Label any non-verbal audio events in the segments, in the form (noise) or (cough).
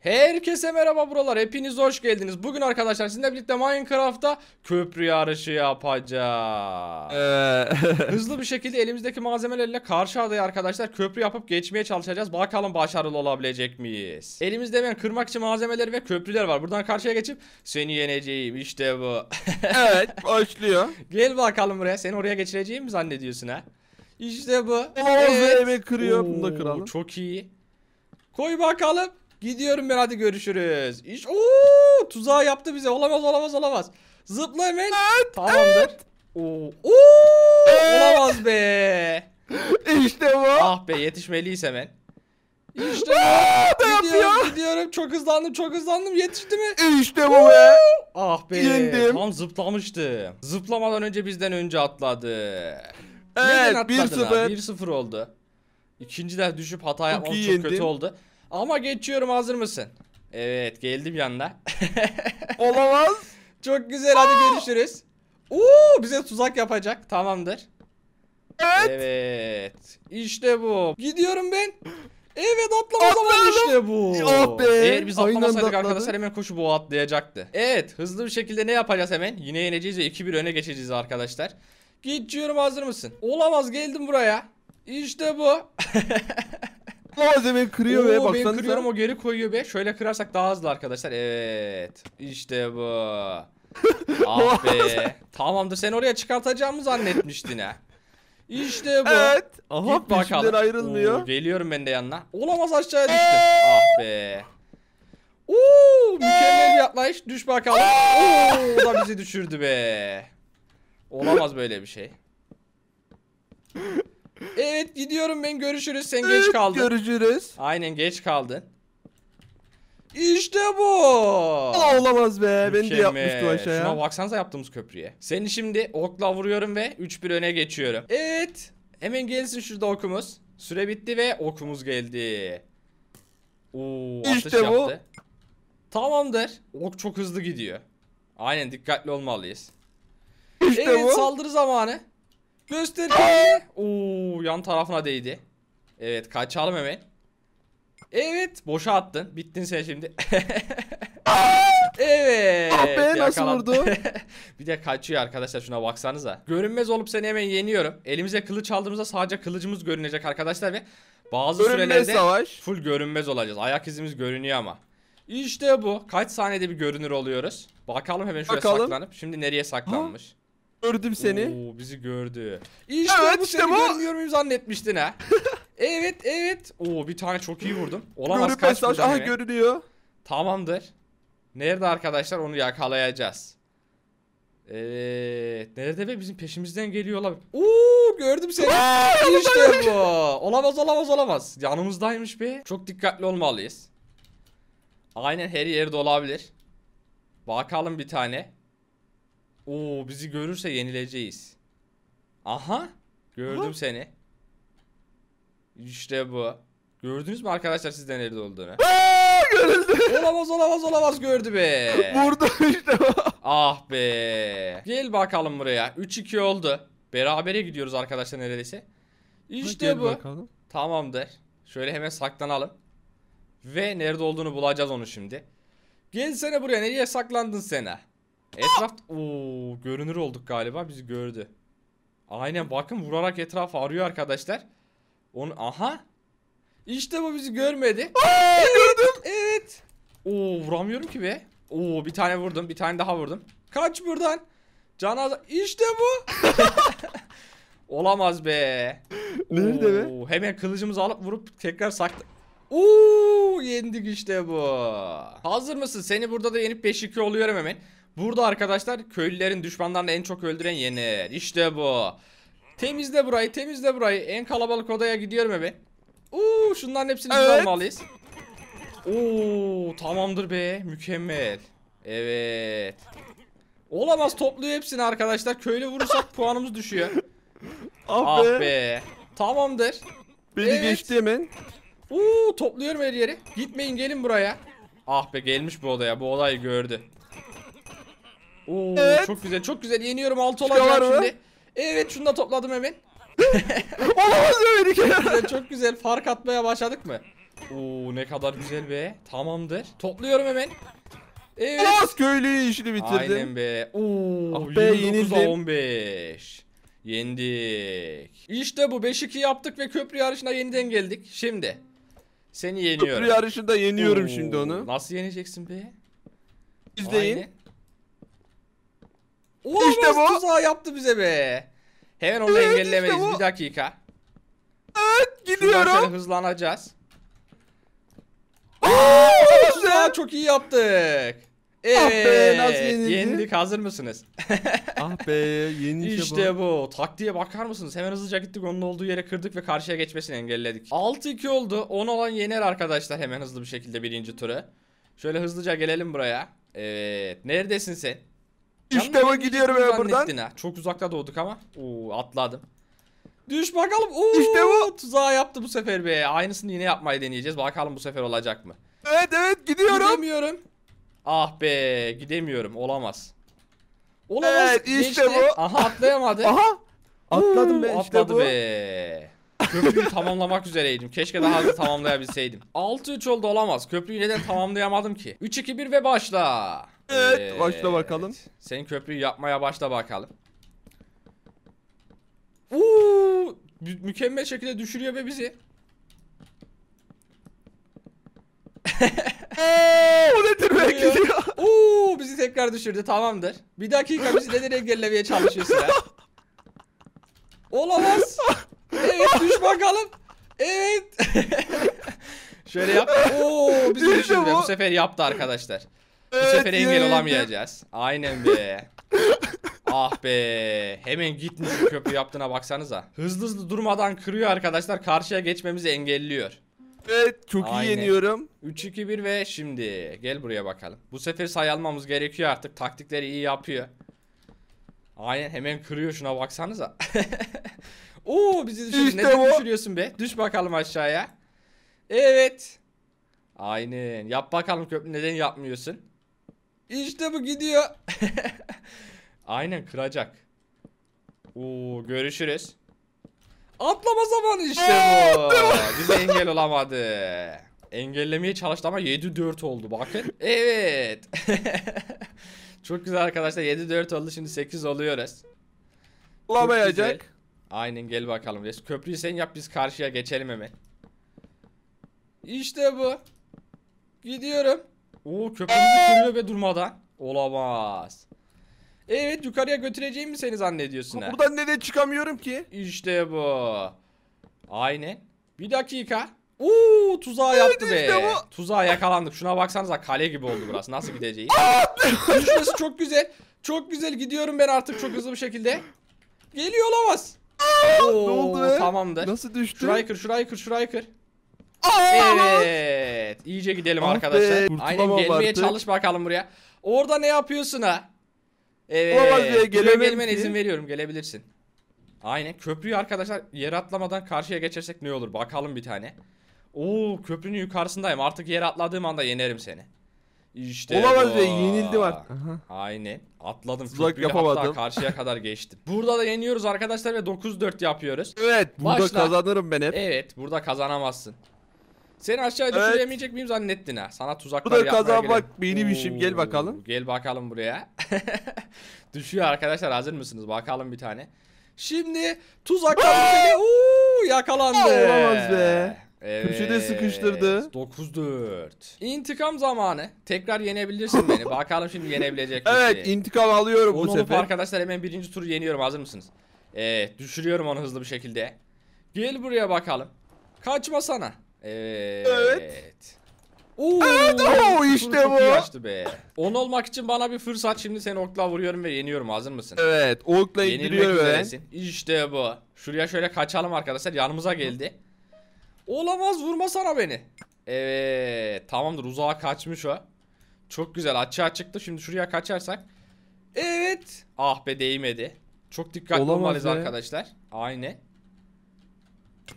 Herkese merhaba buralar hepiniz hoş geldiniz. Bugün arkadaşlar sizinle birlikte Minecraft'ta köprü yarışı yapacağız. Ee. (laughs) Hızlı bir şekilde elimizdeki malzemelerle karşı adaya arkadaşlar köprü yapıp geçmeye çalışacağız. Bakalım başarılı olabilecek miyiz? Elimizde hemen kırmak için malzemeler ve köprüler var. Buradan karşıya geçip seni yeneceğim işte bu. (laughs) evet başlıyor. Gel bakalım buraya seni oraya geçireceğim mi zannediyorsun ha? İşte bu. Oo, evet. kırıyor. Oo, Bunu da kıralım. Çok iyi. Koy bakalım. Gidiyorum ben hadi görüşürüz. İş ooo tuzağı yaptı bize. Olamaz olamaz olamaz. Zıpla hemen. Evet, Tamamdır. Evet. evet. olamaz be. İşte bu. Ah be yetişmeliyse ben. İşte bu. gidiyorum yapıyor. gidiyorum. Çok hızlandım çok hızlandım. Yetişti mi? İşte bu be. Ah be. Yendim. Tam zıplamıştı. Zıplamadan önce bizden önce atladı. Evet 1-0. 1-0 oldu. İkinciler düşüp hata yapmamız çok, çok kötü oldu. Ama geçiyorum hazır mısın? Evet geldi bir anda. (laughs) Olamaz. Çok güzel hadi görüşürüz. Oo bize tuzak yapacak. Tamamdır. Evet. Evet. İşte bu. Gidiyorum ben. Evet atlama zamanı işte bu. Oh be. Eğer biz atlamasaydık arkadaşlar hemen koşu bu atlayacaktı. Evet hızlı bir şekilde ne yapacağız hemen? Yine yeneceğiz ve 2-1 öne geçeceğiz arkadaşlar. Gidiyorum, hazır mısın? Olamaz geldim buraya. İşte bu. (laughs) Olamaz beni kırıyor be Oo, ben kırıyorum o geri koyuyor be. Şöyle kırarsak daha hızlı arkadaşlar. Evet. İşte bu. (laughs) ah be. Tamamdır sen oraya çıkartacağımı zannetmiştin ha. İşte bu. Evet. Aha Git peşimden bakalım. ayrılmıyor. Oo, geliyorum ben de yanına. Olamaz aşağıya düştüm. ah be. Oo, mükemmel bir yaklayış. Düş bakalım. Oo, o da bizi düşürdü be. Olamaz böyle bir şey. Evet gidiyorum ben görüşürüz sen geç kaldın. Görüşürüz. Aynen geç kaldın. İşte bu. olamaz be. Ben de yapmıştım aşağıya. Şuna baksanıza yaptığımız köprüye. Seni şimdi okla vuruyorum ve 3-1 öne geçiyorum. Evet. Hemen gelsin şurada okumuz. Süre bitti ve okumuz geldi. Oo, işte bu. Yaptı. Tamamdır. Ok çok hızlı gidiyor. Aynen dikkatli olmalıyız. İşte evet, bu. saldırı zamanı. Göster kendini. yan tarafına değdi. Evet kaçalım hemen. Evet boşa attın. Bittin sen şimdi. (laughs) evet. Ah be nasıl vurdu? (laughs) bir de kaçıyor arkadaşlar şuna baksanıza. Görünmez olup seni hemen yeniyorum. Elimize kılıç aldığımızda sadece kılıcımız görünecek arkadaşlar ve bazı Görünmez sürelerde savaş. full görünmez olacağız. Ayak izimiz görünüyor ama. İşte bu. Kaç saniyede bir görünür oluyoruz. Bakalım hemen şuraya Bakalım. saklanıp. Şimdi nereye saklanmış? Gördüm seni. Oo, bizi gördü. İşte evet, bu işte seni bu. görmüyor muyum zannetmiştin ha. (laughs) evet evet. Oo bir tane çok iyi vurdum. Olamaz Görün kaç mesaj. Aha görünüyor. Tamamdır. Nerede arkadaşlar onu yakalayacağız. Evet. Nerede be bizim peşimizden geliyorlar. Oo gördüm seni. Aa, (laughs) işte bu. Olamaz olamaz olamaz. Yanımızdaymış be. Çok dikkatli olmalıyız. Aynen her yerde olabilir. Bakalım bir tane. Oo bizi görürse yenileceğiz. Aha. Gördüm Aha. seni. İşte bu. Gördünüz mü arkadaşlar sizden nerede olduğunu? Aa, görüldü. Olamaz olamaz olamaz gördü be. Burada (laughs) işte Ah be. Gel bakalım buraya. 3-2 oldu. Berabere gidiyoruz arkadaşlar neredeyse. İşte Gel bu. Bakalım. Tamamdır. Şöyle hemen saklanalım. Ve nerede olduğunu bulacağız onu şimdi. Gelsene buraya nereye saklandın sena? Etraf... Oo, görünür olduk galiba. Bizi gördü. Aynen bakın vurarak etrafı arıyor arkadaşlar. Onu aha. İşte bu bizi görmedi. Aa, evet, gördüm. Evet. Oo vuramıyorum ki be. Oo bir tane vurdum. Bir tane daha vurdum. Kaç buradan. Can işte bu. (laughs) Olamaz be. Nerede Oo, be? Hemen kılıcımızı alıp vurup tekrar sakla... Oo yendik işte bu. Hazır mısın? Seni burada da yenip 5-2 oluyorum hemen. Burada arkadaşlar köylülerin düşmanlarını en çok öldüren yenir. İşte bu. Temizle burayı temizle burayı. En kalabalık odaya gidiyorum eve. Uuu şunların hepsini evet. biz almalıyız. Oo tamamdır be mükemmel. Evet. Olamaz topluyor hepsini arkadaşlar. Köylü vurursak (laughs) puanımız düşüyor. Ah, ah be. Tamamdır. Beni evet. geçti hemen. Uuu topluyorum her yeri. Gitmeyin gelin buraya. Ah be gelmiş bu odaya. Bu olayı gördü. Oo, Evet. Çok güzel çok güzel yeniyorum altı olacağım şimdi. Evet şunu da topladım hemen. (laughs) Olamaz ya beni kenara. çok güzel fark atmaya başladık mı? Oo ne kadar güzel be. Tamamdır. Topluyorum hemen. Evet. Olamaz köylü işini bitirdim. Aynen be. Oo, Ah be, 29'a yenildim. 15. Yendik. İşte bu 5-2 yaptık ve köprü yarışına yeniden geldik. Şimdi seni yeniyorum. Köprü yarışında yeniyorum Oo, şimdi onu. Nasıl yeneceksin be? İzleyin. Aynen. Olamaz işte bu. tuzağı yaptı bize be. Hemen onu evet, engellemeyiz işte bir dakika. Evet gidiyorum. Şuradan hızlanacağız. Aa, çok iyi yaptık. Evet ah be, yendik hazır mısınız? (laughs) ah be yeni İşte bu. bu. Taktiğe bakar mısınız? Hemen hızlıca gittik onun olduğu yere kırdık ve karşıya geçmesini engelledik. 6-2 oldu. 10 olan yener arkadaşlar hemen hızlı bir şekilde birinci turu. Şöyle hızlıca gelelim buraya. Evet neredesin sen? İşte bu gidiyorum ya buradan. Ha. Çok uzakta doğduk ama. Oo atladım. Düş bakalım. Oo, işte bu. Tuzağı yaptı bu sefer be. Aynısını yine yapmayı deneyeceğiz. Bakalım bu sefer olacak mı? Evet evet gidiyorum. Gidemiyorum. Ah be gidemiyorum. Olamaz. Olamaz. Evet işte Geçti. bu. Aha atlayamadı. Aha. Atladım ben işte atladı bu. Atladı be. Köprüyü tamamlamak üzereydim. Keşke daha hızlı tamamlayabilseydim. 6-3 oldu olamaz. Köprüyü neden tamamlayamadım ki? 3-2-1 ve başla. Evet, evet başla bakalım. Senin köprüyü yapmaya başla bakalım. Uuu mükemmel şekilde düşürüyor be bizi. o nedir be gidiyor. Uuu bizi tekrar düşürdü tamamdır. Bir dakika bizi neden engellemeye çalışıyorsun (laughs) ya? Olamaz. Evet düş bakalım. Evet. (laughs) Şöyle yap. Oo bizi düşündü. Bu sefer yaptı arkadaşlar. Evet, bu sefer engel olamayacağız. Aynen be. (laughs) ah be. Hemen gitmiş bu köprü yaptığına baksanıza. Hızlı hızlı durmadan kırıyor arkadaşlar. Karşıya geçmemizi engelliyor. Evet çok Aynen. iyi yeniyorum. 3-2-1 ve şimdi gel buraya bakalım. Bu sefer sayı almamız gerekiyor artık. Taktikleri iyi yapıyor. Aynen hemen kırıyor şuna baksanıza. (laughs) Oo bizi düşürdün. İşte Neden düşürüyorsun be? Düş bakalım aşağıya. Evet. Aynen. Yap bakalım köprü neden yapmıyorsun? İşte bu gidiyor. (laughs) Aynen kıracak. Oo görüşürüz. Atlama zamanı işte bu. Bize engel olamadı. Engellemeye çalıştı ama 7-4 oldu bakın. Evet. (laughs) Çok güzel arkadaşlar 7-4 oldu şimdi 8 oluyoruz. Olamayacak. Aynen gel bakalım Reis. Köprüyü sen yap biz karşıya geçelim hemen. İşte bu. Gidiyorum. Oo köprümüzü kırıyor ve durmadan. Olamaz. Evet yukarıya götüreceğim mi seni zannediyorsun ha. Buradan neden çıkamıyorum ki? İşte bu. Aynen. Bir dakika. Oo tuzağa evet, yaptı işte be. Bu. Tuzağa yakalandık. Şuna baksanıza kale gibi oldu burası. Nasıl gideceğiz? Düşmesi çok güzel. Çok güzel gidiyorum ben artık çok hızlı bir şekilde. Geliyor olamaz. Oo, ne oldu be? Tamamdır. Nasıl düştü? Shriker, Shriker, Shriker. Evet. İyice gidelim ah arkadaşlar. Be, Aynen gelmeye artık. çalış bakalım buraya. Orada ne yapıyorsun ha? Evet. Buraya izin veriyorum. Gelebilirsin. Aynen. Köprüyü arkadaşlar yer atlamadan karşıya geçersek ne olur? Bakalım bir tane. Oo köprünün yukarısındayım. Artık yer atladığım anda yenerim seni. İşte Olamaz bu. be yenildim artık. Aha. Aynen. Atladım. Tuzak yapamadım. karşıya kadar (laughs) geçtim. Burada da yeniyoruz arkadaşlar ve 9-4 yapıyoruz. Evet burada Başla. kazanırım ben hep. Evet burada kazanamazsın. Seni aşağıya Evet. düşüremeyecek miyim zannettin ha? Sana tuzaklar Burada yapmaya kazanmak gerek- benim işim, gel bakalım. Gel bakalım buraya. (laughs) Düşüyor arkadaşlar hazır mısınız? Bakalım bir tane. Şimdi tuzaklar. Oo, yakalandı. Olamaz be. Evet. Köşede sıkıştırdı. 9-4. İntikam zamanı. Tekrar yenebilirsin beni. (laughs) Bakalım şimdi yenebilecek misin? evet intikam alıyorum Onu bu sefer. arkadaşlar hemen birinci turu yeniyorum. Hazır mısınız? Evet düşürüyorum onu hızlı bir şekilde. Gel buraya bakalım. Kaçma sana. Evet. Evet. Oo, evet o işte bu. Yaştı be. 10 olmak için bana bir fırsat. Şimdi seni okla vuruyorum ve yeniyorum. Hazır mısın? Evet okla indiriyorum ben. İşte bu. Şuraya şöyle kaçalım arkadaşlar. Yanımıza geldi. Hı. Olamaz vurma sana beni. Evet tamamdır uzağa kaçmış o. Çok güzel açığa çıktı. Şimdi şuraya kaçarsak. Evet. Ah be değmedi. Çok dikkatli Olamaz olmalıyız be. arkadaşlar. Aynı.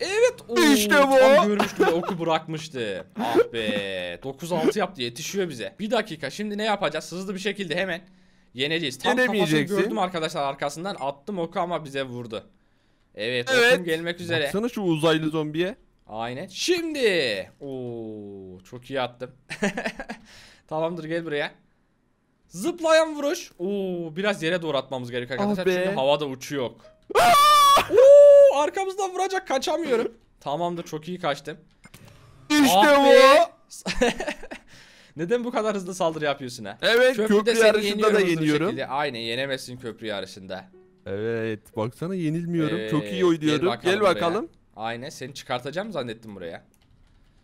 Evet. Oo, işte bu. Tam görmüştüm oku bırakmıştı. Ah be. 9-6 yaptı yetişiyor bize. Bir dakika şimdi ne yapacağız? Hızlı bir şekilde hemen yeneceğiz. Tam kafasını gördüm arkadaşlar arkasından. Attım oku ama bize vurdu. Evet, evet. okum gelmek üzere. Baksana şu uzaylı zombiye. Aynen. Şimdi. Oo, çok iyi attım. (laughs) Tamamdır gel buraya. Zıplayan vuruş. Oo, biraz yere doğru atmamız gerekiyor ah arkadaşlar. Abi. Çünkü havada uçu yok. (laughs) Oo, arkamızdan vuracak kaçamıyorum. Tamamdır çok iyi kaçtım. İşte Abi. Ah bu. (laughs) Neden bu kadar hızlı saldırı yapıyorsun ha? Evet Köprüde köprü yarışında da yeniyorum. şekilde. Aynen yenemezsin köprü yarışında. Evet baksana yenilmiyorum. Çok iyi Ee, gel bakalım Gel bakalım. Aynen seni çıkartacağım zannettim buraya.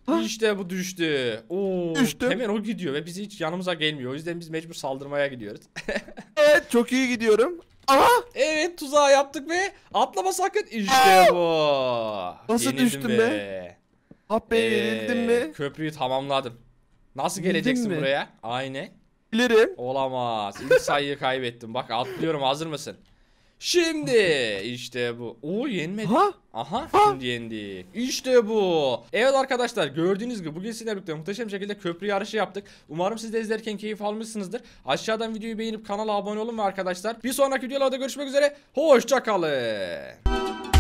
Ha? İşte bu düştü. Oo, düştü. Hemen o gidiyor ve bizi hiç yanımıza gelmiyor. O yüzden biz mecbur saldırmaya gidiyoruz. (laughs) evet çok iyi gidiyorum. Aha! Evet tuzağı yaptık ve atlama sakın. İşte Aa! bu. Nasıl Yenildim düştüm be? be? Hap ah ee, yenildim mi? Köprüyü tamamladım. Nasıl geleceksin buraya? Aynı. Bilirim. Olamaz. İlk sayıyı kaybettim. Bak atlıyorum hazır mısın? Şimdi işte bu. O yenmedi. Ha? Aha ha? şimdi yendik. İşte bu. Evet arkadaşlar gördüğünüz gibi bugün sizinle birlikte muhteşem şekilde köprü yarışı yaptık. Umarım siz de izlerken keyif almışsınızdır. Aşağıdan videoyu beğenip kanala abone olun ve arkadaşlar. Bir sonraki videolarda görüşmek üzere. Hoşçakalın.